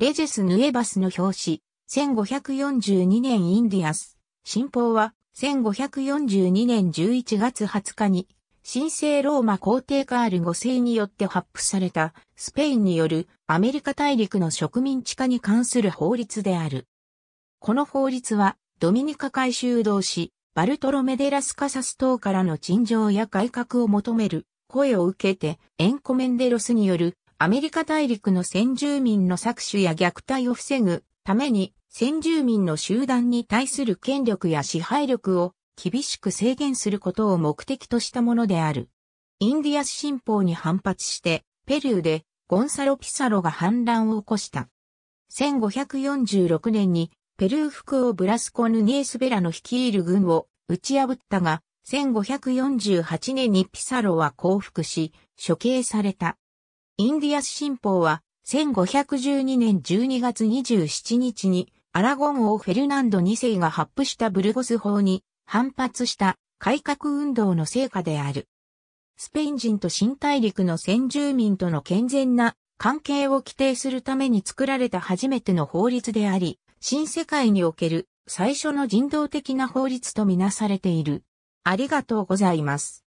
レジェス・ヌエバスの表紙、1542年インディアス、新報は、1542年11月20日に、神聖ローマ皇帝カール5世によって発布された、スペインによるアメリカ大陸の植民地化に関する法律である。この法律は、ドミニカ海修同士、バルトロメデラスカサス等からの陳情や改革を求める声を受けて、エンコメンデロスによるアメリカ大陸の先住民の搾取や虐待を防ぐために先住民の集団に対する権力や支配力を厳しく制限することを目的としたものである。インディアス新法に反発してペルーでゴンサロ・ピサロが反乱を起こした。1546年にペルー副王ブラスコ・ヌニエス・ベラの率いる軍を打ち破ったが、1548年にピサロは降伏し、処刑された。インディアス新報は、1512年12月27日に、アラゴン王フェルナンド2世が発布したブルゴス法に反発した改革運動の成果である。スペイン人と新大陸の先住民との健全な関係を規定するために作られた初めての法律であり、新世界における最初の人道的な法律とみなされている。ありがとうございます。